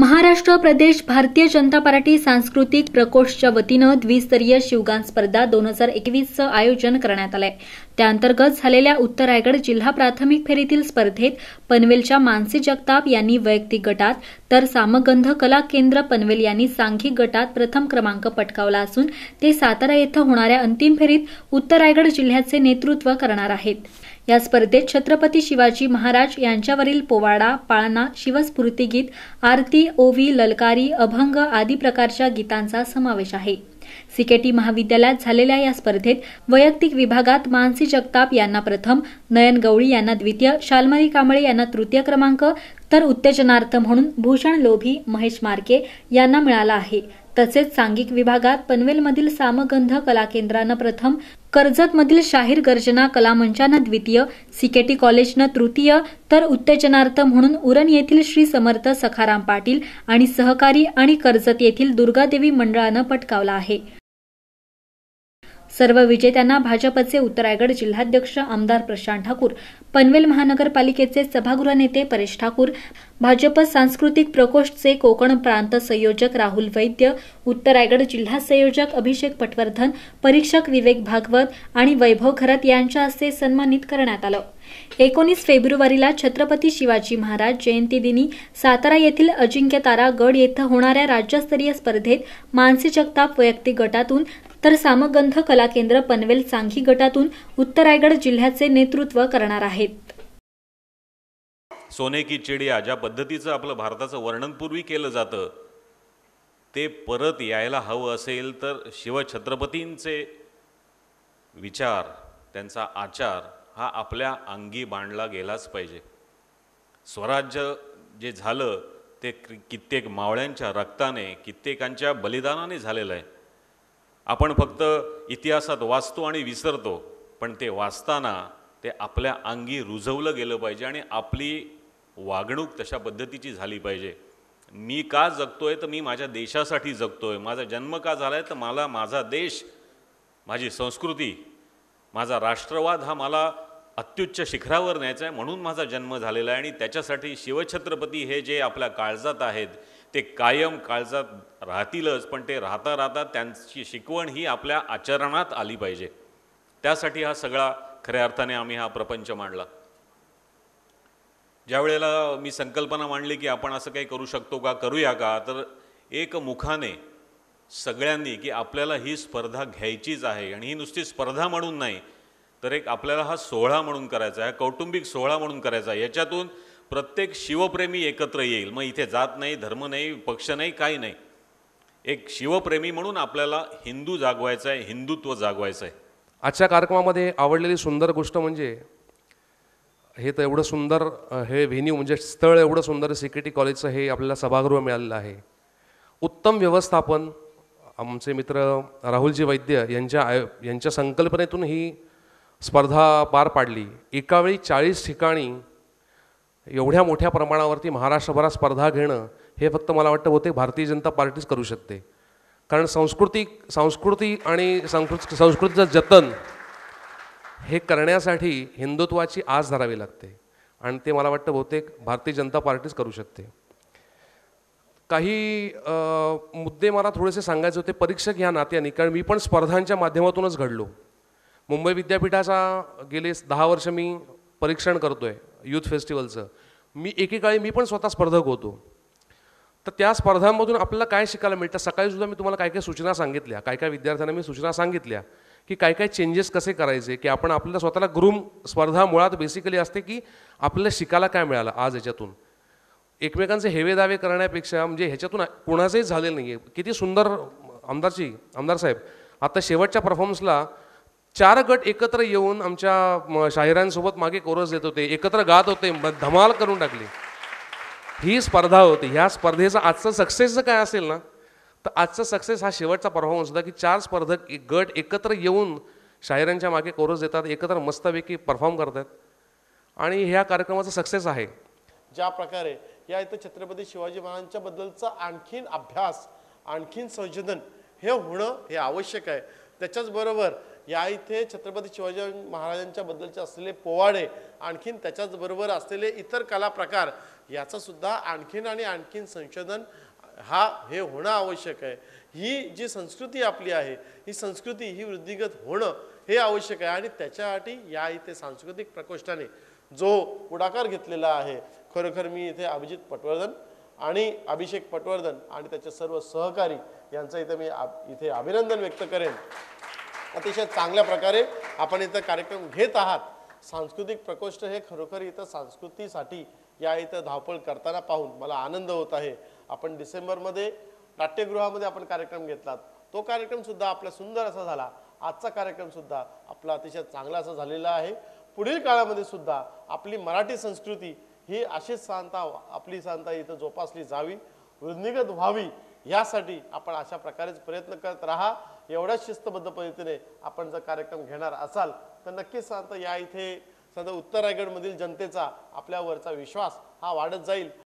महाराष्ट्र प्रदेश भारतीय जनता पार्टी सांस्कृतिक प्रकोष्ठच्या वतीनं द्विस्तरीय शिवगान स्पर्धा दोन हजार एकवीसचं आयोजन करण्यात आलं त्याअंतर्गत झालेल्या उत्तर रायगड जिल्हा प्राथमिक फेरीतील स्पर्धेत पनवेलच्या मानसी जगताप यांनी वैयक्तिक गटात तर सामगंध कला केंद्र पनवेल यांनी सांघिक गटात प्रथम क्रमांक पटकावला असून ते सातारा येथे होणाऱ्या अंतिम फेरीत उत्तर रायगड जिल्ह्याचे नेतृत्व करणार आहेत या स्पर्धेत छत्रपती शिवाजी महाराज यांच्यावरील पोवाडा पाळणा शिवस्फूर्ती गीत आरती ओवी ललकारी अभंग आदी प्रकारच्या गीतांचा समावेश आहे सीकेटी महाविद्यालयात झालेल्या या स्पर्धेत वैयक्तिक विभागात मानसी जगताप यांना प्रथम नयन गवळी यांना द्वितीय शालमरी कांबळे यांना तृतीय क्रमांक तर उत्तेजनार्थ म्हणून भूषण लोभी महेश मार्के यांना मिळाला आहे तसेच सांघिक विभागात पनवेलमधील सामगंध कला केंद्रानं प्रथम कर्जतमधील शाहीर गर्जना कलामंचानं द्वितीय सिकेटी कॉलेजनं तृतीय तर उत्तेजनार्थ म्हणून उरण येथील श्री समर्थ सखाराम पाटील आणि सहकारी आणि कर्जत येथील दुर्गादेवी मंडळानं पटकावला आहे सर्व विजेत्यांना भाजपचे उत्तरायगड जिल्हाध्यक्ष आमदार प्रशांत ठाकूर पनवेल महानगरपालिकेचे सभागृह नेते परेश ठाकूर भाजप सांस्कृतिक प्रकोष्ठचे कोकण प्रांत संयोजक राहुल वैद्य उत्तरायगड जिल्हा संयोजक अभिषेक पटवर्धन परीक्षक विवेक भागवत आणि वैभव खरत यांच्या हस्ते सन्मानित करण्यात आलं एकोणीस फेब्रुवारीला छत्रपती शिवाजी महाराज जयंती दिनी सातारा येथील अजिंक्यतारा गड येथे होणाऱ्या राज्यस्तरीय स्पर्धेत मानसी जगताप वैयक्तिक गटातून तर सामगंध कला केंद्र पनवेल सांघी गटातून उत्तर रायगड जिल्ह्याचे नेतृत्व करणार आहेत सोने की चिडिया ज्या पद्धतीचं आपलं भारताचं वर्णन पूर्वी केलं जातं ते परत यायला हवं असेल तर शिवछत्रपतींचे विचार त्यांचा आचार हा आपल्या अंगी बांधला गेलाच पाहिजे स्वराज्य जे झालं ते कित्येक मावळ्यांच्या रक्ताने कित्येकांच्या बलिदानाने झालेलं आहे आपण फक्त इतिहासात वाचतो आणि विसरतो पण ते वाचताना ते आपल्या अंगी रुजवलं गेलं पाहिजे आणि आपली वागणूक तशा पद्धतीची झाली पाहिजे मी का जगतो आहे तर मी माझ्या देशासाठी जगतो आहे माझा जन्म का झाला आहे तर मला माझा देश माझी संस्कृती माझा राष्ट्रवाद हा मला अत्युच्च शिखरावर न्यायचा आहे म्हणून माझा जन्म झालेला आहे आणि त्याच्यासाठी शिवछत्रपती हे जे आपल्या काळजात आहेत ते कायम काळजात राहतीलच पण ते राहता राहता त्यांची शिकवण ही आपल्या आचरणात आली पाहिजे त्यासाठी हा सगळा खऱ्या अर्थाने आम्ही हा प्रपंच मांडला ज्या वेळेला मी संकल्पना मांडली की आपण असं काही करू शकतो का करूया का तर एक मुखाने सगळ्यांनी की आपल्याला ही स्पर्धा घ्यायचीच आहे आणि ही नुसती स्पर्धा म्हणून नाही तर एक आपल्याला हा सोहळा म्हणून करायचा आहे कौटुंबिक सोहळा म्हणून करायचा आहे याच्यातून प्रत्येक शिवप्रेमी एकत्र येईल मग इथे जात नाही धर्म नाही पक्ष नाही काही नाही एक शिवप्रेमी म्हणून आपल्याला हिंदू जागवायचं आहे हिंदुत्व जागवायचं आहे आजच्या कार्यक्रमामध्ये आवडलेली सुंदर गोष्ट म्हणजे हे तर एवढं सुंदर हे व्हेन्यू म्हणजे स्थळ एवढं सुंदर सिक्युटी कॉलेजचं हे आपल्याला सभागृह मिळालेलं आहे उत्तम व्यवस्थापन आमचे मित्र राहुलजी वैद्य यांच्या आय यांच्या संकल्पनेतून ही स्पर्धा पार पाडली एकावेळी चाळीस ठिकाणी एवढ्या मोठ्या प्रमाणावरती महाराष्ट्रभरात स्पर्धा घेणं हे फक्त मला वाटतं होते भारतीय जनता पार्टीच करू शकते कारण सांस्कृतिक संस्कृती आणि संस्कृत संस्कृतीचं जतन हे करण्यासाठी हिंदुत्वाची आस धरावी लागते आणि ते मला वाटतं बहुतेक भारतीय जनता पार्टीच करू शकते काही मुद्दे मला थोडेसे सांगायचे होते परीक्षक ह्या नात्याने कारण मी पण स्पर्धांच्या माध्यमातूनच घडलो मुंबई विद्यापीठाचा गेले दहा वर्ष मी परीक्षण करतो आहे यूथ फेस्टिवलचं मी एकेकाळी मी पण स्वतः स्पर्धक होतो तर त्या स्पर्धांमधून आपल्याला काय शिकायला मिळतं सकाळीसुद्धा मी तुम्हाला काय काय सूचना सांगितल्या काय काय विद्यार्थ्यांना मी सूचना सांगितल्या की काय काय चेंजेस कसे करायचे की आपण आपल्याला स्वतःला ग्रूम स्पर्धा मुळात बेसिकली असते की आपल्याला शिकायला काय मिळालं आज याच्यातून एकमेकांचे हेवे दावे करण्यापेक्षा म्हणजे ह्याच्यातून कोणाचंही झालेलं नाही आहे किती सुंदर आमदारची आमदार साहेब आता शेवटच्या परफॉर्मन्सला चार गट एकत्र येऊन आमच्या शाहिरांसोबत मागे कोरस देत होते एकत्र गात होते धमाल करून टाकली ही स्पर्धा होती ह्या स्पर्धेचा आजचा सक्सेस जर काय असेल ना तर आजचा सक्सेस हा शेवटचा परफॉर्मन्स होता की चार स्पर्धक गट एकत्र येऊन शाहिरांच्या मागे कोरस देतात एकत्र मस्तपैकी परफॉर्म करतात आणि ह्या कार्यक्रमाचा सक्सेस आहे ज्या प्रकारे या इथं छत्रपती शिवाजी महाराजांच्या बद्दलचा आणखीन अभ्यास आणखीन संशोधन हे होणं हे आवश्यक आहे त्याच्याचबरोबर या इथे छत्रपती शिवाजी महाराजांच्या बद्दलचे असलेले पोवाडे आणखीन त्याच्याचबरोबर असलेले इतर कला याचा सुद्धा आणखीन आणि आणखीन संशोधन हा हे होणं आवश्यक आहे ही जी संस्कृती आपली आहे ही संस्कृती ही वृद्धिगत होणं हे आवश्यक आहे आणि त्याच्यासाठी या इथे सांस्कृतिक प्रकोष्ठाने जो पुढाकार घेतलेला आहे खरोखर मी इथे अभिजित पटवर्धन आणि अभिषेक पटवर्धन आणि त्याचे सर्व सहकारी यांचं इथे मी इथे अभिनंदन व्यक्त करेन अतिशय चांगल्या प्रकारे आपण इथं कार्यक्रम घेत आहात सांस्कृतिक प्रकोष्ठ हे खरोखर इथं संस्कृतीसाठी या इथं धावपळ करताना पाहून मला आनंद होत आहे आपण डिसेंबरमध्ये नाट्यगृहामध्ये आपण कार्यक्रम घेतलात तो कार्यक्रमसुद्धा आपला सुंदर असा झाला आजचा कार्यक्रमसुद्धा आपला अतिशय चांगला असा झालेला आहे पुढील काळामध्ये सुद्धा आपली मराठी संस्कृती ही अशीच सांता आपली सांता इथं जोपासली जावी वृद्धिगत व्हावी यासाठी आपण अशा प्रकारेच प्रयत्न करत राहा एवढ्या शिस्तबद्ध पद्धतीने आपण जर कार्यक्रम घेणार असाल तर नक्कीच सांगता या इथे सध्या उत्तर रायगडमधील जनतेचा आपल्यावरचा विश्वास हा वाढत जाईल